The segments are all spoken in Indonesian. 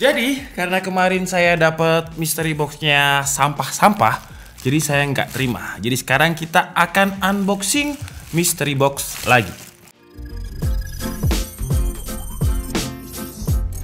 Jadi karena kemarin saya dapat mystery boxnya sampah-sampah, jadi saya nggak terima. Jadi sekarang kita akan unboxing mystery box lagi.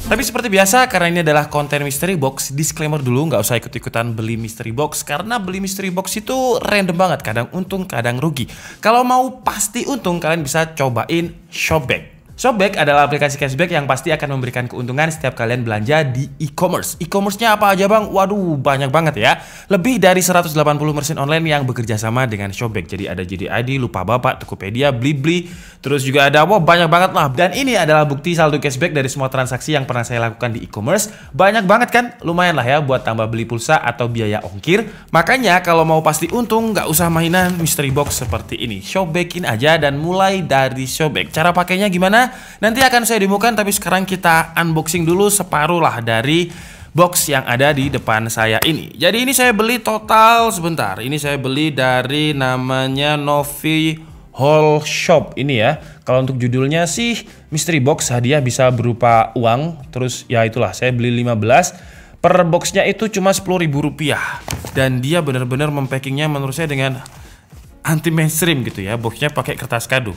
Tapi seperti biasa, karena ini adalah konten mystery box, disclaimer dulu nggak usah ikut-ikutan beli mystery box. Karena beli mystery box itu random banget, kadang untung, kadang rugi. Kalau mau pasti untung, kalian bisa cobain Shopback. Shopback adalah aplikasi cashback yang pasti akan memberikan keuntungan setiap kalian belanja di e-commerce. E-commerce-nya apa aja bang? Waduh, banyak banget ya. Lebih dari 180 mesin online yang bekerja sama dengan Shopback. Jadi ada JDID, Lupa Bapak, Tokopedia, Blibli, terus juga ada wow banyak banget lah. Dan ini adalah bukti saldo cashback dari semua transaksi yang pernah saya lakukan di e-commerce. Banyak banget kan? Lumayan lah ya buat tambah beli pulsa atau biaya ongkir. Makanya kalau mau pasti untung, nggak usah mainan mystery box seperti ini. Shopbackin aja dan mulai dari Shopback. Cara pakainya gimana? nanti akan saya demokan tapi sekarang kita unboxing dulu separuh lah dari box yang ada di depan saya ini. Jadi ini saya beli total sebentar. Ini saya beli dari namanya Novi Hall Shop ini ya. Kalau untuk judulnya sih mystery box hadiah bisa berupa uang. Terus ya itulah saya beli 15 per boxnya itu cuma rp rupiah dan dia benar-benar mempackingnya menurut saya dengan anti mainstream gitu ya. Boxnya pakai kertas kado.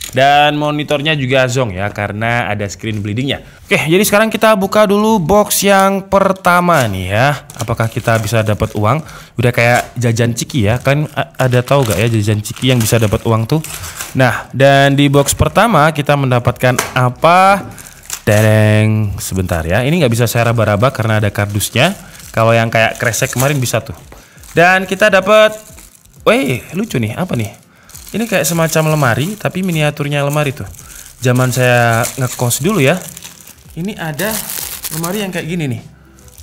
dan monitornya juga zonk ya karena ada screen bleedingnya. Oke, jadi sekarang kita buka dulu box yang pertama nih ya. Apakah kita bisa dapat uang? Udah kayak jajan ciki ya, kan ada tahu gak ya jajan ciki yang bisa dapat uang tuh? Nah, dan di box pertama kita mendapatkan apa? Tereng sebentar ya. Ini nggak bisa saya raba-raba karena ada kardusnya. Kalau yang kayak kresek kemarin bisa tuh. Dan kita dapat, weh lucu nih apa nih? Ini kayak semacam lemari, tapi miniaturnya lemari tuh. Zaman saya ngekos dulu ya. Ini ada lemari yang kayak gini nih.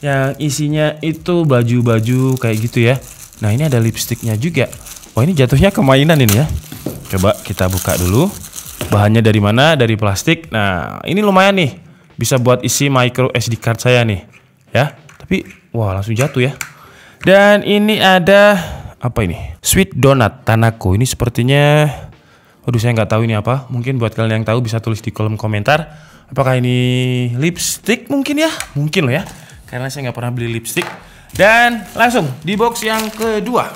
Yang isinya itu baju-baju kayak gitu ya. Nah, ini ada lipstiknya juga. Wah, oh, ini jatuhnya ke mainan ini ya. Coba kita buka dulu. Bahannya dari mana? Dari plastik. Nah, ini lumayan nih. Bisa buat isi micro SD card saya nih. Ya. Tapi wah, langsung jatuh ya. Dan ini ada apa ini? Sweet donat Tanako. Ini sepertinya aduh saya nggak tahu ini apa. Mungkin buat kalian yang tahu bisa tulis di kolom komentar. Apakah ini lipstick mungkin ya? Mungkin loh ya. Karena saya nggak pernah beli lipstick. Dan langsung di box yang kedua.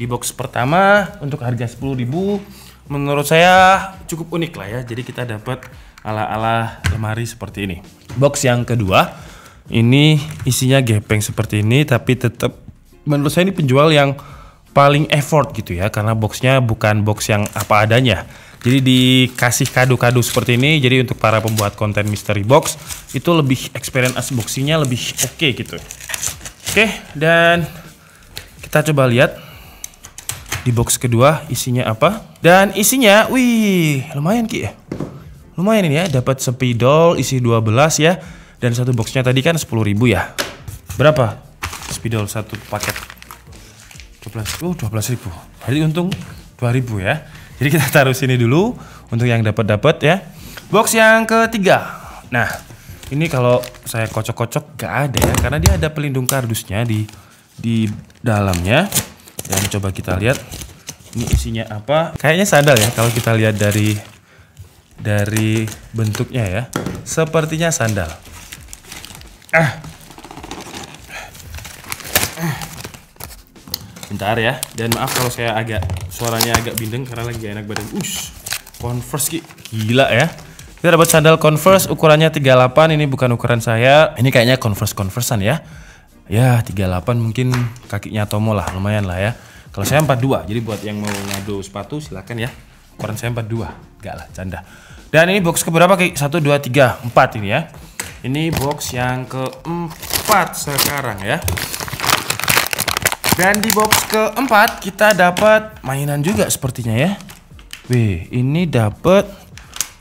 Di box pertama untuk harga 10.000 menurut saya cukup unik lah ya. Jadi kita dapat ala-ala lemari seperti ini. Box yang kedua ini isinya gepeng seperti ini tapi tetap menurut saya ini penjual yang paling effort gitu ya karena boxnya bukan box yang apa adanya jadi dikasih kado-kado seperti ini jadi untuk para pembuat konten mystery box itu lebih experience unboxingnya lebih oke okay gitu oke okay, dan kita coba lihat di box kedua isinya apa dan isinya wih lumayan Ki ya lumayan ini ya dapat spidol isi 12 ya dan satu boxnya tadi kan 10.000 ya berapa spidol satu paket 12 oh 12 ribu berarti untung ribu ya jadi kita taruh sini dulu untuk yang dapat dapat ya box yang ketiga nah ini kalau saya kocok-kocok gak ada ya karena dia ada pelindung kardusnya di di dalamnya dan ya, coba kita lihat ini isinya apa kayaknya sandal ya kalau kita lihat dari dari bentuknya ya sepertinya sandal ah. ah. Bentar ya. Dan maaf kalau saya agak suaranya agak bindeng karena lagi enak badan. Ush. Converse ki. Gila ya. Kita dapat sandal Converse ukurannya 38. Ini bukan ukuran saya. Ini kayaknya Converse Conversean ya. Ya, 38 mungkin kakinya Tomo lah, lumayan lah ya. Kalau saya 42. Jadi buat yang mau ngadu sepatu silakan ya. Ukuran saya 42. Enggak lah, canda. Dan ini box keberapa Ki? 1 2 3 4 ini ya. Ini box yang keempat sekarang ya. Dan di box keempat kita dapat mainan juga sepertinya ya. Wih, ini dapat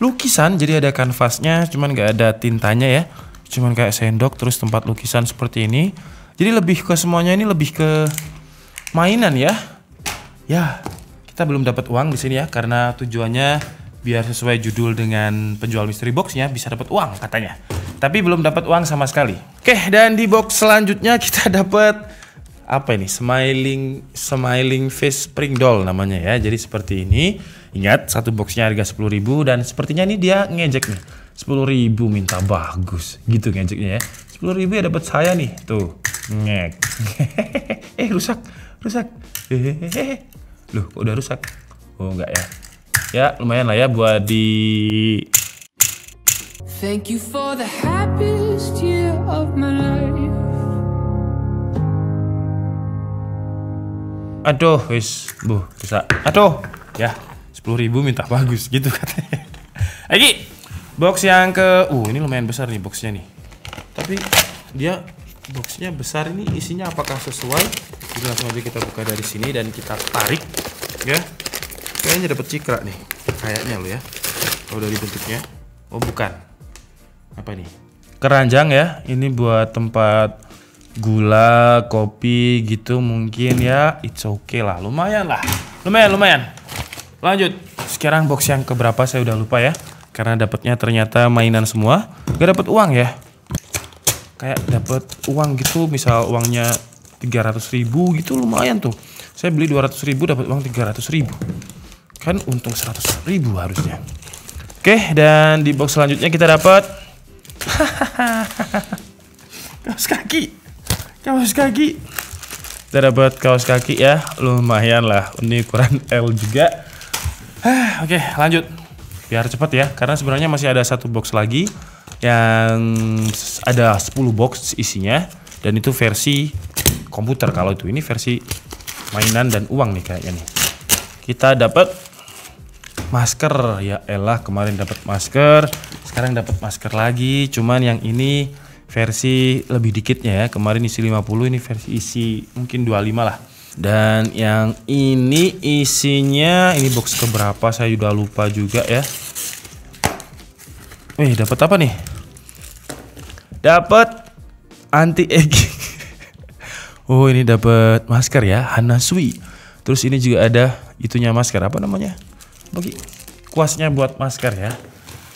lukisan. Jadi ada kanvasnya, cuman nggak ada tintanya ya. Cuman kayak sendok, terus tempat lukisan seperti ini. Jadi lebih ke semuanya ini lebih ke mainan ya. Ya, kita belum dapat uang di sini ya karena tujuannya biar sesuai judul dengan penjual mystery boxnya bisa dapat uang katanya. Tapi belum dapat uang sama sekali. Oke, dan di box selanjutnya kita dapat apa ini smiling smiling face spring doll namanya ya jadi seperti ini ingat satu boxnya harga 10.000 dan sepertinya ini dia ngejek nih 10.000 minta bagus gitu ngejeknya ya 10.000 ya dapat saya nih tuh ngek eh rusak rusak hehehe loh udah rusak oh enggak ya ya lumayan lah ya buat di thank you for the happiest year of my life aduh wis bu bisa aduh ya sepuluh ribu minta bagus gitu katanya lagi box yang ke uh ini lumayan besar nih boxnya nih tapi dia boxnya besar ini isinya apakah sesuai jadi langsung aja kita buka dari sini dan kita tarik ya kayaknya dapet cikra nih kayaknya lo ya kalau dari bentuknya oh bukan apa nih keranjang ya ini buat tempat gula, kopi gitu mungkin ya it's okay lah, lumayan lah, lumayan lumayan. Lanjut, sekarang box yang keberapa saya udah lupa ya, karena dapatnya ternyata mainan semua, gak dapat uang ya. Kayak dapat uang gitu, misal uangnya 300 ribu gitu lumayan tuh. Saya beli 200 ribu dapat uang 300 ribu, kan untung 100 ribu harusnya. Oke, dan di box selanjutnya kita dapat kaos kaki kaos kaki kita dapat kaos kaki ya lumayan lah ini ukuran L juga ah, oke lanjut biar cepet ya karena sebenarnya masih ada satu box lagi yang ada 10 box isinya dan itu versi komputer kalau itu ini versi mainan dan uang nih kayaknya nih kita dapat masker ya elah kemarin dapat masker sekarang dapat masker lagi cuman yang ini versi lebih dikitnya ya. Kemarin isi 50, ini versi isi mungkin 25 lah. Dan yang ini isinya ini box keberapa saya udah lupa juga ya. Wih, dapat apa nih? Dapat anti aging. oh, ini dapat masker ya, Hanasui. Terus ini juga ada itunya masker apa namanya? Bagi kuasnya buat masker ya.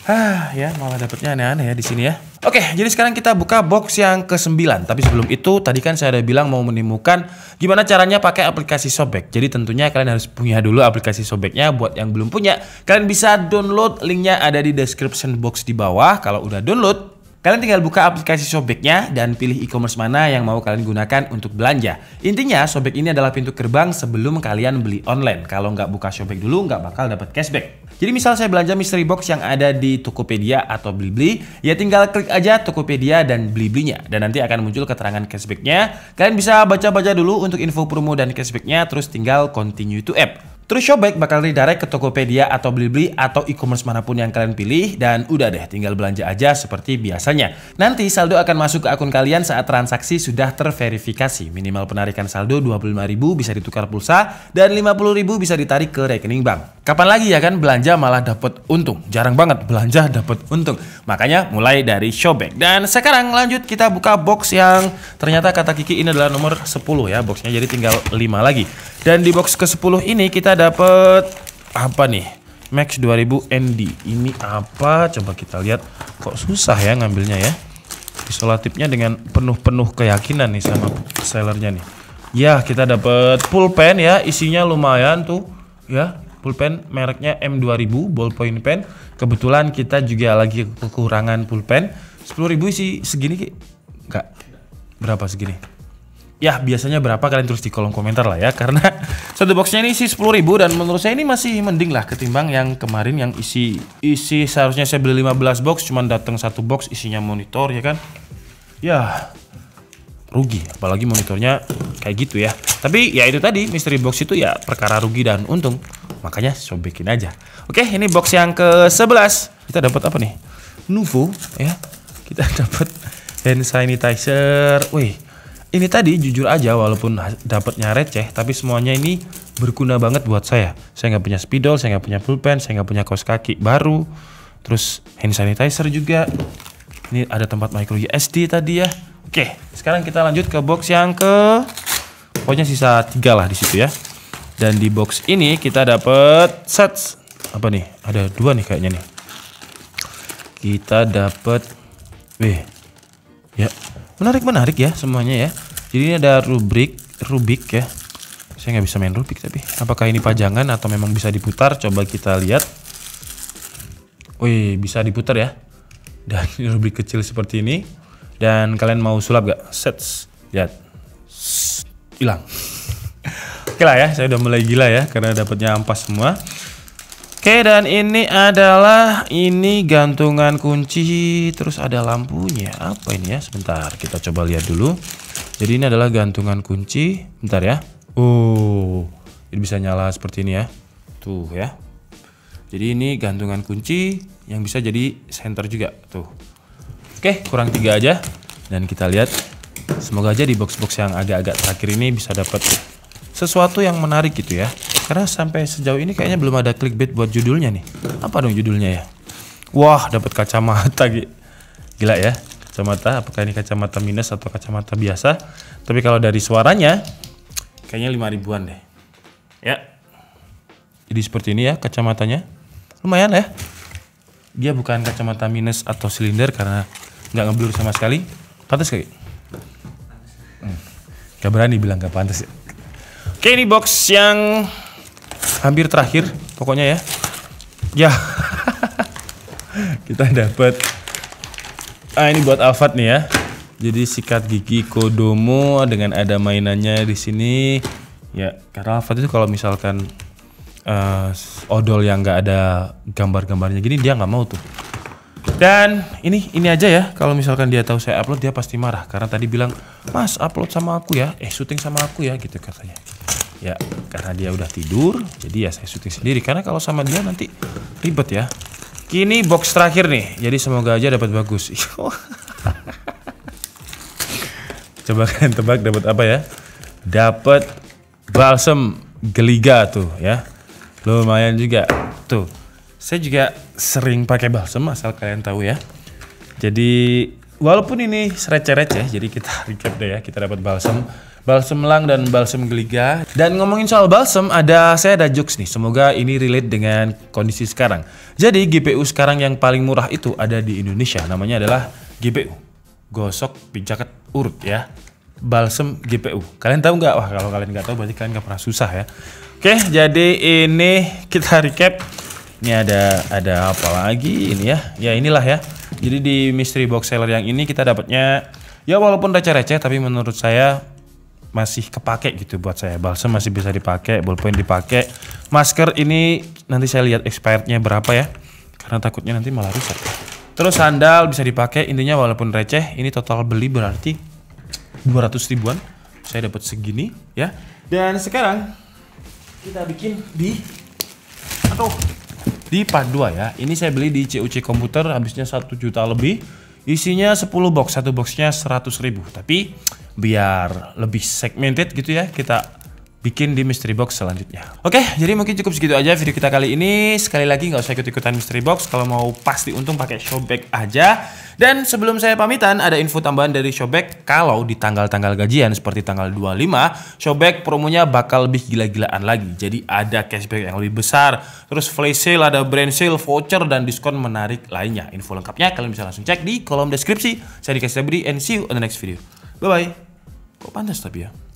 Ah, ya malah dapatnya aneh-aneh ya di sini ya. Oke, jadi sekarang kita buka box yang ke-9. Tapi sebelum itu, tadi kan saya ada bilang mau menemukan gimana caranya pakai aplikasi sobek. Jadi tentunya kalian harus punya dulu aplikasi sobeknya. Buat yang belum punya, kalian bisa download. Linknya ada di description box di bawah. Kalau udah download, Kalian tinggal buka aplikasi Sobeknya dan pilih e-commerce mana yang mau kalian gunakan untuk belanja. Intinya, Sobek ini adalah pintu gerbang sebelum kalian beli online. Kalau nggak buka Sobek dulu, nggak bakal dapat cashback. Jadi misal saya belanja mystery box yang ada di Tokopedia atau Blibli, ya tinggal klik aja Tokopedia dan Bliblinya dan nanti akan muncul keterangan cashbacknya. Kalian bisa baca-baca dulu untuk info promo dan cashbacknya, terus tinggal continue to app. Terus Shopback bakal redirect ke Tokopedia atau Blibli atau e-commerce manapun yang kalian pilih dan udah deh tinggal belanja aja seperti biasanya. Nanti saldo akan masuk ke akun kalian saat transaksi sudah terverifikasi. Minimal penarikan saldo 25.000 bisa ditukar pulsa dan 50.000 bisa ditarik ke rekening bank. Kapan lagi ya kan belanja malah dapat untung? Jarang banget belanja dapat untung. Makanya mulai dari Shopback. Dan sekarang lanjut kita buka box yang ternyata kata Kiki ini adalah nomor 10 ya boxnya jadi tinggal 5 lagi. Dan di box ke-10 ini kita dapat apa nih? Max 2000 ND. Ini apa? Coba kita lihat. Kok susah ya ngambilnya ya? Isolatifnya dengan penuh-penuh keyakinan nih sama sellernya nih. Ya, kita dapat pulpen ya, isinya lumayan tuh ya. Pulpen mereknya M2000 ballpoint pen. Kebetulan kita juga lagi kekurangan pulpen. 10.000 sih segini Ki. Berapa segini? ya biasanya berapa kalian tulis di kolom komentar lah ya karena satu boxnya ini isi ribu dan menurut saya ini masih mending lah ketimbang yang kemarin yang isi isi seharusnya saya beli 15 box cuman datang satu box isinya monitor ya kan ya rugi apalagi monitornya kayak gitu ya tapi ya itu tadi misteri box itu ya perkara rugi dan untung makanya sobekin aja oke ini box yang ke 11 kita dapat apa nih Nuvo ya kita dapat hand sanitizer wih ini tadi jujur aja walaupun dapatnya receh tapi semuanya ini berguna banget buat saya saya nggak punya spidol saya nggak punya pulpen saya nggak punya kaos kaki baru terus hand sanitizer juga ini ada tempat micro USD tadi ya oke sekarang kita lanjut ke box yang ke pokoknya sisa tiga lah di situ ya dan di box ini kita dapat set apa nih ada dua nih kayaknya nih kita dapat wih ya menarik menarik ya semuanya ya jadi ini ada rubrik rubik ya saya nggak bisa main rubik tapi apakah ini pajangan atau memang bisa diputar coba kita lihat wih bisa diputar ya dan ini rubrik kecil seperti ini dan kalian mau sulap gak sets lihat hilang oke lah ya saya udah mulai gila ya karena dapatnya ampas semua Oke dan ini adalah ini gantungan kunci terus ada lampunya apa ini ya sebentar kita coba lihat dulu jadi ini adalah gantungan kunci bentar ya Oh ini bisa nyala seperti ini ya tuh ya jadi ini gantungan kunci yang bisa jadi center juga tuh Oke kurang tiga aja dan kita lihat semoga aja di box-box yang agak-agak terakhir ini bisa dapat sesuatu yang menarik gitu ya karena sampai sejauh ini kayaknya belum ada clickbait buat judulnya nih. Apa dong judulnya ya? Wah, dapat kacamata gila ya. Kacamata, apakah ini kacamata minus atau kacamata biasa? Tapi kalau dari suaranya kayaknya 5 ribuan deh. Ya. Jadi seperti ini ya kacamatanya. Lumayan ya. Dia bukan kacamata minus atau silinder karena nggak ngeblur sama sekali. Pantas kayak. Hmm. Gak berani bilang gak pantas ya. Oke ini box yang hampir terakhir pokoknya ya ya kita dapat ah ini buat Alfat nih ya jadi sikat gigi Kodomo dengan ada mainannya di sini ya karena Alfat itu kalau misalkan uh, odol yang nggak ada gambar-gambarnya gini dia nggak mau tuh dan ini ini aja ya kalau misalkan dia tahu saya upload dia pasti marah karena tadi bilang mas upload sama aku ya eh syuting sama aku ya gitu katanya ya karena dia udah tidur jadi ya saya syuting sendiri karena kalau sama dia nanti ribet ya kini box terakhir nih jadi semoga aja dapat bagus coba kalian tebak dapat apa ya dapat balsam geliga tuh ya lumayan juga tuh saya juga sering pakai balsam asal kalian tahu ya jadi walaupun ini receh-receh jadi kita recap deh ya kita dapat balsam balsem lang dan balsem geliga. Dan ngomongin soal balsem, ada saya ada jokes nih. Semoga ini relate dengan kondisi sekarang. Jadi GPU sekarang yang paling murah itu ada di Indonesia. Namanya adalah GPU. Gosok pijaket urut ya. Balsem GPU. Kalian tahu nggak? Wah kalau kalian nggak tahu berarti kalian nggak pernah susah ya. Oke, jadi ini kita recap. Ini ada ada apa lagi ini ya? Ya inilah ya. Jadi di mystery box seller yang ini kita dapatnya ya walaupun receh-receh tapi menurut saya masih kepake gitu buat saya. Balsam masih bisa dipakai, ballpoint dipakai. Masker ini nanti saya lihat expirednya berapa ya. Karena takutnya nanti malah rusak. Terus sandal bisa dipakai, intinya walaupun receh, ini total beli berarti 200 ribuan. Saya dapat segini ya. Dan sekarang kita bikin di atau di part 2 ya. Ini saya beli di CUC Komputer habisnya 1 juta lebih. Isinya 10 box, satu boxnya 100 ribu. Tapi biar lebih segmented gitu ya kita bikin di mystery box selanjutnya. Oke, jadi mungkin cukup segitu aja video kita kali ini. Sekali lagi nggak usah ikut-ikutan mystery box. Kalau mau pasti untung pakai showback aja. Dan sebelum saya pamitan, ada info tambahan dari showback. Kalau di tanggal-tanggal gajian seperti tanggal 25, showback promonya bakal lebih gila-gilaan lagi. Jadi ada cashback yang lebih besar. Terus flash sale, ada brand sale, voucher, dan diskon menarik lainnya. Info lengkapnya kalian bisa langsung cek di kolom deskripsi. Saya dikasih beri and see you on the next video. Bye-bye! Ποπάνε στα πία!